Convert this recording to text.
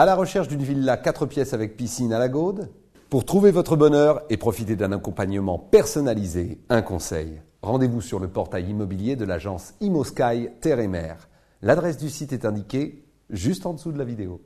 À la recherche d'une villa 4 pièces avec piscine à la Gaude Pour trouver votre bonheur et profiter d'un accompagnement personnalisé, un conseil. Rendez-vous sur le portail immobilier de l'agence ImoSky Terre et Mer. L'adresse du site est indiquée juste en dessous de la vidéo.